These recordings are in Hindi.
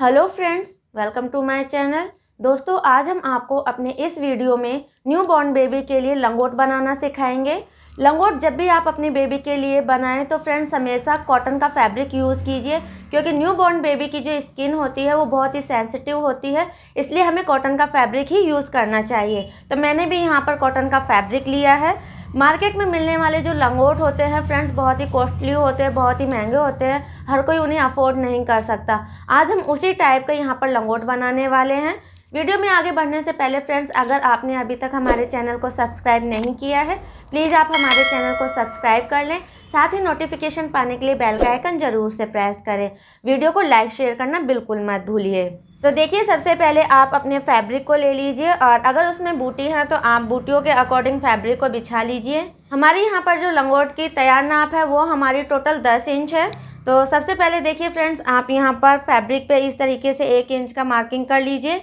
hello friends welcome to my channel दोस्तों आज हम आपको अपने इस वीडियो में न्यू बॉर्न बेबी के लिए लंगोट बनाना सिखाएंगे लंगोट जब भी आप अपनी बेबी के लिए बनाएं तो फ्रेंड्स हमेशा कॉटन का फैब्रिक यूज़ कीजिए क्योंकि न्यू बॉर्न बेबी की जो स्किन होती है वो बहुत ही सेंसिटिव होती है इसलिए हमें कॉटन का फैब्रिक ही यूज़ करना चाहिए तो मैंने भी यहाँ पर कॉटन का फैब्रिक लिया है मार्केट में मिलने वाले जो लंगोट होते हैं फ्रेंड्स बहुत ही कॉस्टली होते हैं बहुत ही महंगे होते हैं हर कोई उन्हें अफोर्ड नहीं कर सकता आज हम उसी टाइप का यहाँ पर लंगोट बनाने वाले हैं वीडियो में आगे बढ़ने से पहले फ्रेंड्स अगर आपने अभी तक हमारे चैनल को सब्सक्राइब नहीं किया है प्लीज़ आप हमारे चैनल को सब्सक्राइब कर लें साथ ही नोटिफिकेशन पाने के लिए बेल का आइकन ज़रूर से प्रेस करें वीडियो को लाइक शेयर करना बिल्कुल मत भूलिए तो देखिए सबसे पहले आप अपने फैब्रिक को ले लीजिए और अगर उसमें बूटी है तो आप बूटियों के अकॉर्डिंग फैब्रिक को बिछा लीजिए हमारे यहाँ पर जो लंगोट की तैयार नाप है वो हमारी टोटल दस इंच है तो सबसे पहले देखिए फ्रेंड्स आप यहाँ पर फैब्रिक पे इस तरीके से एक इंच का मार्किंग कर लीजिए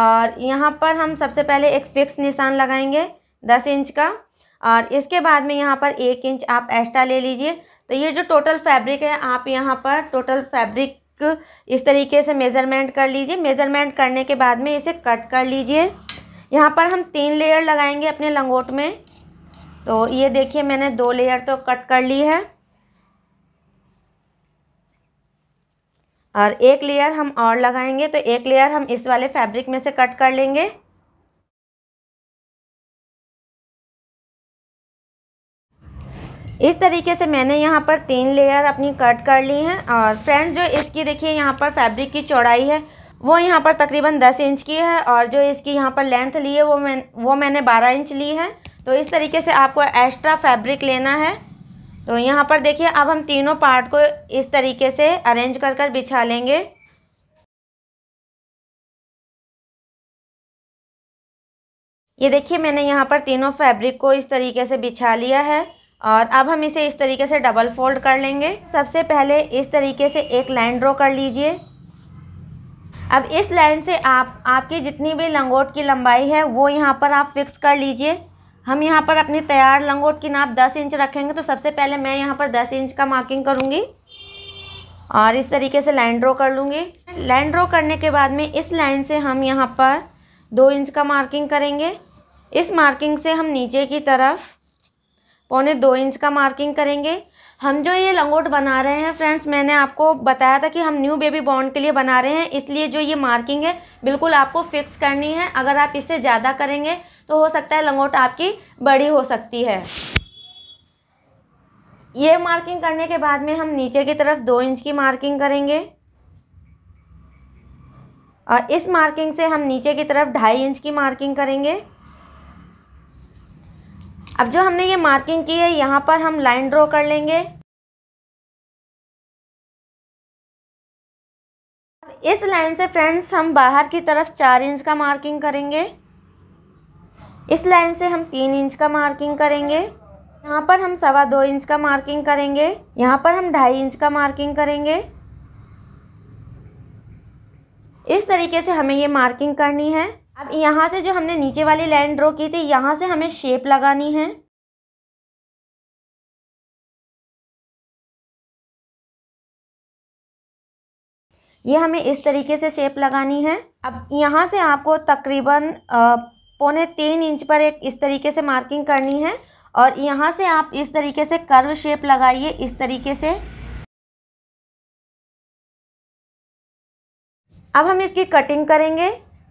और यहाँ पर हम सबसे पहले एक फ़िक्स निशान लगाएंगे दस इंच का और इसके बाद में यहाँ पर एक इंच आप एक्स्ट्रा ले लीजिए तो ये जो टोटल फैब्रिक है आप यहाँ पर टोटल फैब्रिक इस तरीके से मेज़रमेंट कर लीजिए मेज़रमेंट करने के बाद में इसे कट कर लीजिए यहाँ पर हम तीन लेयर लगाएंगे अपने लंगोट में तो ये देखिए मैंने दो लेयर तो कट कर ली है और एक लेयर हम और लगाएंगे तो एक लेयर हम इस वाले फैब्रिक में से कट कर लेंगे इस तरीके से मैंने यहाँ पर तीन लेयर अपनी कट कर ली हैं और फ्रेंड जो इसकी देखिए यहाँ पर फैब्रिक की चौड़ाई है वो यहाँ पर तकरीबन दस इंच की है और जो इसकी यहाँ पर लेंथ ली है वो मैं वो मैंने बारह इंच ली है तो इस तरीके से आपको एक्स्ट्रा फैब्रिक लेना है तो यहाँ पर देखिए अब हम तीनों पार्ट को इस तरीके से अरेंज कर कर बिछा लेंगे ये देखिए मैंने यहाँ पर तीनों फैब्रिक को इस तरीके से बिछा लिया है और अब हम इसे इस तरीके से डबल फोल्ड कर लेंगे सबसे पहले इस तरीके से एक लाइन ड्रॉ कर लीजिए अब इस लाइन से आप आपकी जितनी भी लंगोट की लंबाई है वो यहाँ पर आप फिक्स कर लीजिए हम यहाँ पर अपनी तैयार लंगोट की नाप 10 इंच रखेंगे तो सबसे पहले मैं यहाँ पर 10 इंच का मार्किंग करूँगी और इस तरीके से लाइन ड्रॉ कर लूँगी लाइन ड्रॉ करने के बाद में इस लाइन से हम यहाँ पर दो इंच का मार्किंग करेंगे इस मार्किंग से हम नीचे की तरफ पौने दो इंच का मार्किंग करेंगे हम जो ये लंगोट बना रहे हैं फ्रेंड्स मैंने आपको बताया था कि हम न्यू बेबी बॉन्ड के लिए बना रहे हैं इसलिए जो ये मार्किंग है बिल्कुल आपको फिक्स करनी है अगर आप इससे ज़्यादा करेंगे तो हो सकता है लंगोट आपकी बड़ी हो सकती है ये मार्किंग करने के बाद में हम नीचे की तरफ दो इंच की मार्किंग करेंगे और इस मार्किंग से हम नीचे की तरफ ढाई इंच की मार्किंग करेंगे अब जो हमने ये मार्किंग की है यहाँ पर हम लाइन ड्रॉ कर लेंगे इस लाइन से फ्रेंड्स हम बाहर की तरफ चार इंच का मार्किंग करेंगे इस लाइन से हम तीन इंच का मार्किंग करेंगे यहाँ पर हम सवा दो इंच का मार्किंग करेंगे यहाँ पर हम ढाई इंच का मार्किंग करेंगे इस तरीके से हमें ये मार्किंग करनी है अब यहाँ से जो हमने नीचे वाली लाइन ड्रॉ की थी यहाँ से हमें शेप लगानी है ये हमें इस तरीके से शेप लगानी है अब यहाँ से आपको तकरीबन पौने तीन इंच पर एक इस तरीके से मार्किंग करनी है और यहाँ से आप इस तरीके से कर्व शेप लगाइए इस तरीके से अब हम इसकी कटिंग करेंगे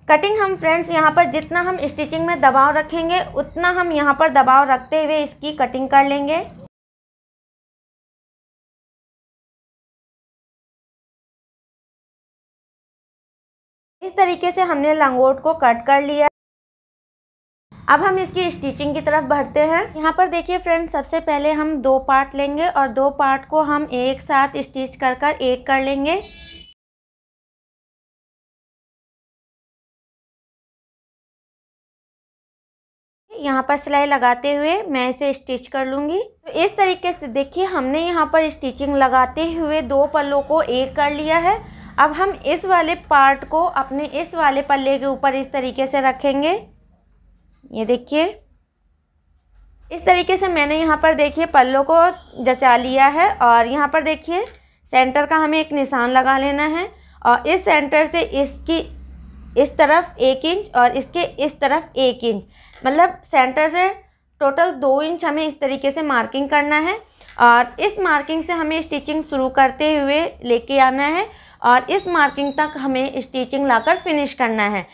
कटिंग हम फ्रेंड्स यहाँ पर जितना हम स्टिचिंग में दबाव रखेंगे उतना हम यहाँ पर दबाव रखते हुए इसकी कटिंग कर लेंगे इस तरीके से हमने लंगोट को कट कर लिया अब हम इसकी स्टिचिंग की तरफ बढ़ते हैं यहाँ पर देखिए फ्रेंड सबसे पहले हम दो पार्ट लेंगे और दो पार्ट को हम एक साथ स्टिच कर कर एक कर लेंगे यहाँ पर सिलाई लगाते हुए मैं इसे स्टिच कर लूँगी तो इस तरीके से देखिए हमने यहाँ पर स्टिचिंग लगाते हुए दो पल्लों को एक कर लिया है अब हम इस वाले पार्ट को अपने इस वाले पल्ले के ऊपर इस तरीके से रखेंगे ये देखिए इस तरीके से मैंने यहाँ पर देखिए पल्लों को जचा लिया है और यहाँ पर देखिए सेंटर का हमें एक निशान लगा लेना है और इस सेंटर से इसकी इस तरफ एक इंच और इसके इस तरफ एक इंच मतलब सेंटर से टोटल दो इंच हमें इस तरीके से मार्किंग करना है और इस मार्किंग से हमें स्टिचिंग शुरू करते हुए लेके आना है और इस मार्किंग तक हमें स्टिचिंग लाकर फिनिश करना है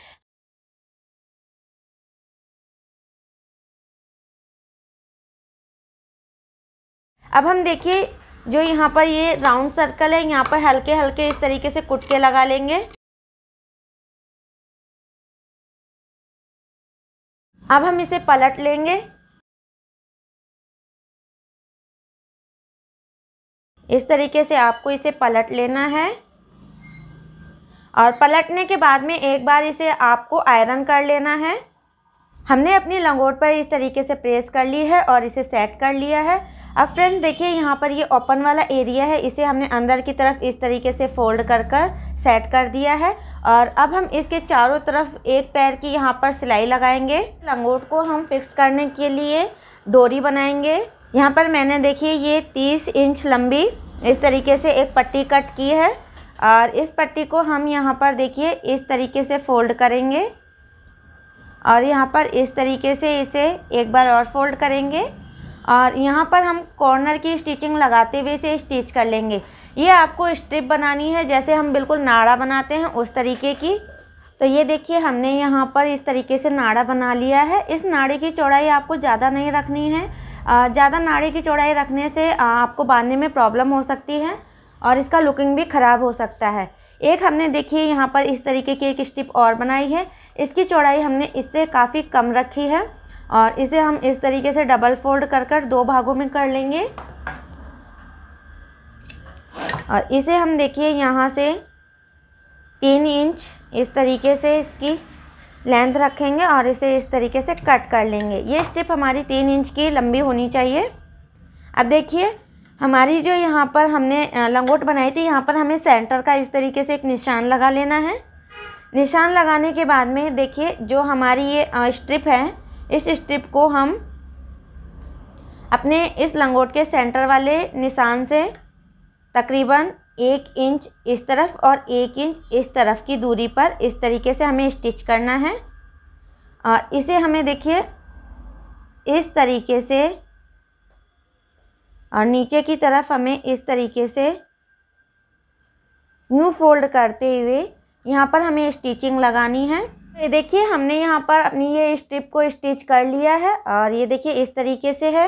अब हम देखिए जो यहाँ पर ये राउंड सर्कल है यहाँ पर हल्के हल्के इस तरीके से कुटके लगा लेंगे अब हम इसे पलट लेंगे इस तरीके से आपको इसे पलट लेना है और पलटने के बाद में एक बार इसे आपको आयरन कर लेना है हमने अपनी लंगोट पर इस तरीके से प्रेस कर ली है और इसे सेट कर लिया है अब फ्रेंड देखिए यहाँ पर ये ओपन वाला एरिया है इसे हमने अंदर की तरफ इस तरीके से फोल्ड कर कर सेट कर दिया है और अब हम इसके चारों तरफ एक पैर की यहाँ पर सिलाई लगाएंगे लंगोट को हम फिक्स करने के लिए डोरी बनाएंगे यहाँ पर मैंने देखिए ये तीस इंच लंबी इस तरीके से एक पट्टी कट की है और इस पट्टी को हम यहाँ पर देखिए इस तरीके से फोल्ड करेंगे और यहाँ पर इस तरीके से इसे एक बार और फोल्ड करेंगे और यहाँ पर हम कॉर्नर की स्टिचिंग लगाते हुए इसे स्टिच कर लेंगे ये आपको स्ट्रिप बनानी है जैसे हम बिल्कुल नाड़ा बनाते हैं उस तरीके की तो ये देखिए हमने यहाँ पर इस तरीके से नाड़ा बना लिया है इस नाड़े की चौड़ाई आपको ज़्यादा नहीं रखनी है ज़्यादा नाड़े की चौड़ाई रखने से आपको बांधने में प्रॉब्लम हो सकती है और इसका लुकिंग भी ख़राब हो सकता है एक हमने देखिए यहाँ पर इस तरीके की एक स्टिप और बनाई है इसकी चौड़ाई हमने इससे काफ़ी कम रखी है और इसे हम इस तरीके से डबल फोल्ड कर कर दो भागों में कर लेंगे और इसे हम देखिए यहाँ से तीन इंच इस तरीके से इसकी लेंथ रखेंगे और इसे इस तरीके से कट कर लेंगे ये स्टिप हमारी तीन इंच की लंबी होनी चाहिए अब देखिए हमारी जो यहाँ पर हमने लंगोट बनाई थी यहाँ पर हमें सेंटर का इस तरीके से एक निशान लगा लेना है निशान लगाने के बाद में देखिए जो हमारी ये स्ट्रिप है इस स्ट्रिप को हम अपने इस लंगोट के सेंटर वाले निशान से तकरीबन एक इंच इस तरफ और एक इंच इस तरफ की दूरी पर इस तरीके से हमें स्टिच करना है और इसे हमें देखिए इस तरीके से और नीचे की तरफ हमें इस तरीके से यूँ फोल्ड करते हुए यहाँ पर हमें स्टिचिंग लगानी है ये देखिए हमने यहाँ पर अपनी ये स्ट्रिप को स्टिच कर लिया है और ये देखिए इस तरीके से है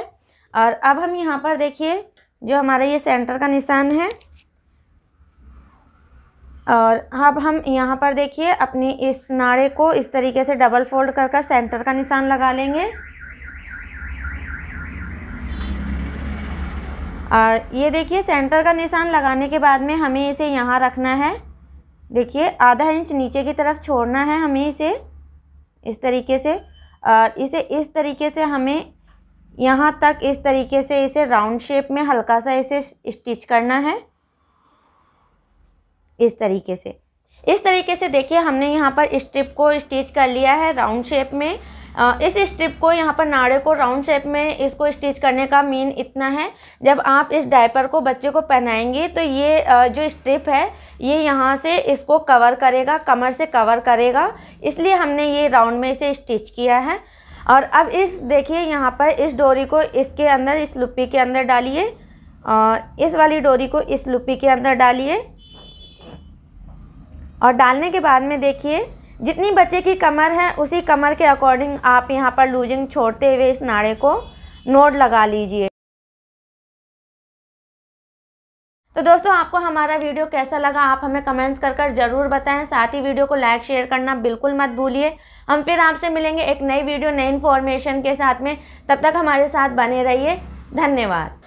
और अब हम यहाँ पर देखिए जो हमारा ये सेंटर का निशान है और अब हम यहाँ पर देखिए अपने इस नाड़े को इस तरीके से डबल फोल्ड कर कर सेंटर का निशान लगा लेंगे और ये देखिए सेंटर का निशान लगाने के बाद में हमें इसे यहाँ रखना है देखिए आधा इंच नीचे की तरफ छोड़ना है हमें इसे इस तरीके से और इसे इस तरीके से हमें यहाँ तक इस तरीके से इसे राउंड शेप में हल्का सा इसे स्टिच करना है इस तरीके से इस तरीके से देखिए हमने यहाँ पर स्ट्रिप को स्टिच कर लिया है राउंड शेप में इस स्ट्रिप को यहाँ पर नाड़े को राउंड शेप में इसको स्टिच करने का मीन इतना है जब आप इस डायपर को बच्चे को पहनाएंगे तो ये जो स्ट्रिप है ये यहाँ से इसको कवर करेगा कमर से कवर करेगा इसलिए हमने ये राउंड में इसे स्टिच किया है और अब इस देखिए यहाँ पर इस डोरी को इसके अंदर इस लुप्पी के अंदर डालिए और इस वाली डोरी को इस लुप्पी के अंदर डालिए और डालने के बाद में देखिए जितनी बच्चे की कमर है उसी कमर के अकॉर्डिंग आप यहाँ पर लूजिंग छोड़ते हुए इस नाड़े को नोट लगा लीजिए तो दोस्तों आपको हमारा वीडियो कैसा लगा आप हमें कमेंट्स कर कर ज़रूर बताएं साथ ही वीडियो को लाइक शेयर करना बिल्कुल मत भूलिए हम फिर आपसे मिलेंगे एक नई वीडियो नई इन्फॉर्मेशन के साथ में तब तक हमारे साथ बने रहिए धन्यवाद